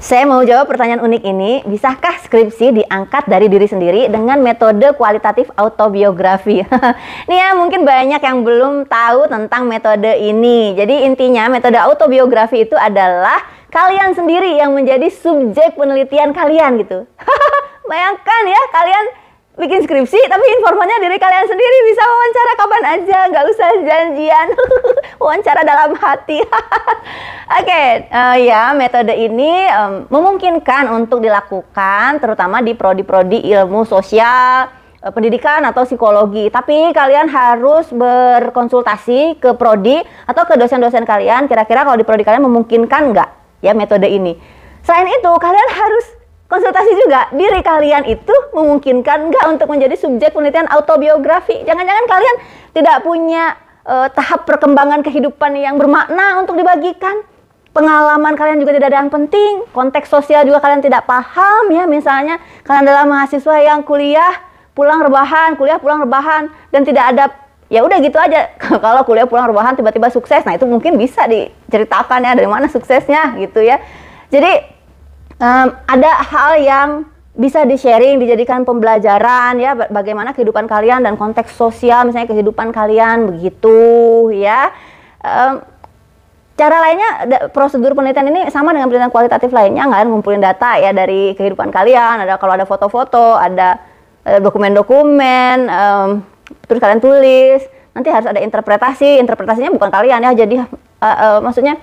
Saya mau jawab pertanyaan unik ini. Bisakah skripsi diangkat dari diri sendiri dengan metode kualitatif autobiografi? Nih ya, mungkin banyak yang belum tahu tentang metode ini. Jadi intinya metode autobiografi itu adalah kalian sendiri yang menjadi subjek penelitian kalian gitu. Bayangkan ya, kalian bikin skripsi tapi informannya diri kalian sendiri bisa wawancara kapan aja nggak usah janjian wawancara dalam hati oke okay, uh, eh, ya metode ini um, memungkinkan untuk dilakukan terutama di prodi-prodi ilmu sosial uh, pendidikan atau psikologi tapi kalian harus berkonsultasi ke prodi atau ke dosen-dosen kalian kira-kira kalau di prodi kalian memungkinkan nggak ya metode ini selain itu kalian harus juga diri kalian itu memungkinkan nggak untuk menjadi subjek penelitian autobiografi. Jangan-jangan kalian tidak punya uh, tahap perkembangan kehidupan yang bermakna untuk dibagikan. Pengalaman kalian juga tidak ada yang penting, konteks sosial juga kalian tidak paham ya. Misalnya kalian adalah mahasiswa yang kuliah pulang rebahan, kuliah pulang rebahan dan tidak ada ya udah gitu aja kalau kuliah pulang rebahan tiba-tiba sukses nah itu mungkin bisa diceritakan ya dari mana suksesnya gitu ya jadi um, ada hal yang bisa di-sharing, dijadikan pembelajaran ya bagaimana kehidupan kalian dan konteks sosial misalnya kehidupan kalian begitu ya. Um, cara lainnya prosedur penelitian ini sama dengan penelitian kualitatif lainnya nggak ngumpulin data ya dari kehidupan kalian ada kalau ada foto-foto ada eh, dokumen-dokumen um, terus kalian tulis nanti harus ada interpretasi interpretasinya bukan kalian ya jadi uh, uh, maksudnya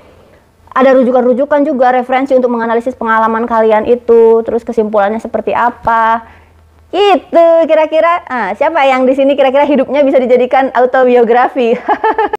ada rujukan-rujukan juga referensi untuk menganalisis pengalaman kalian itu terus kesimpulannya seperti apa itu kira-kira ah, siapa yang di sini kira-kira hidupnya bisa dijadikan autobiografi